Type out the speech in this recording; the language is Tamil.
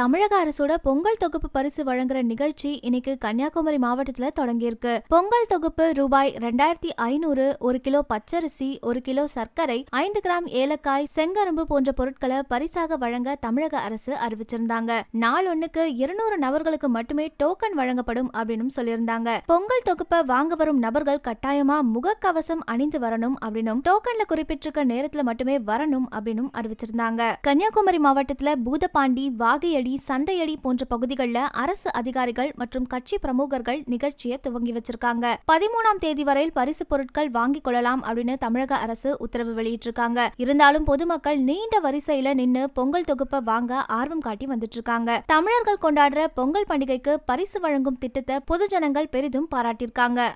தமிழக அரசோட பொங்கல் தொகுப்பு பரிசு வழங்குற நிகழ்ச்சி இன்னைக்கு கன்னியாகுமரி மாவட்டத்துல தொடங்கியிருக்கு பொங்கல் தொகுப்பு ரூபாய் ரெண்டாயிரத்தி ஐநூறு ஒரு கிலோ பச்சரிசி ஒரு கிலோ சர்க்கரை ஐந்து கிராம் ஏலக்காய் செங்கரும்பு போன்ற பொருட்களை பரிசாக வழங்க தமிழக அரசு அறிவிச்சிருந்தாங்க நாள் ஒன்னுக்கு இருநூறு நபர்களுக்கு மட்டுமே டோக்கன் வழங்கப்படும் அப்படின்னு சொல்லியிருந்தாங்க பொங்கல் தொகுப்பை வாங்க வரும் நபர்கள் கட்டாயமா முகக்கவசம் அணிந்து வரணும் அப்படின்னும் டோக்கன்ல குறிப்பிட்டிருக்க நேரத்துல மட்டுமே வரணும் அப்படின்னும் அறிவிச்சிருந்தாங்க கன்னியாகுமரி மாவட்டத்துல பூதபாண்டி வாகை கீழடி சந்தையடி போன்ற பகுதிகளில் அரசு அதிகாரிகள் மற்றும் கட்சி பிரமுகர்கள் நிகழ்ச்சியை துவங்கி வச்சிருக்காங்க பதிமூணாம் தேதி வரையில் பரிசு பொருட்கள் வாங்கிக் கொள்ளலாம் அப்படின்னு தமிழக அரசு உத்தரவு வெளியிட்டிருக்காங்க இருந்தாலும் பொதுமக்கள் நீண்ட வரிசையில நின்று பொங்கல் தொகுப்பை வாங்க ஆர்வம் காட்டி வந்துட்டு இருக்காங்க தமிழர்கள் கொண்டாடுற பொங்கல் பண்டிகைக்கு பரிசு வழங்கும் திட்டத்தை பொதுஜனங்கள் பெரிதும் பாராட்டியிருக்காங்க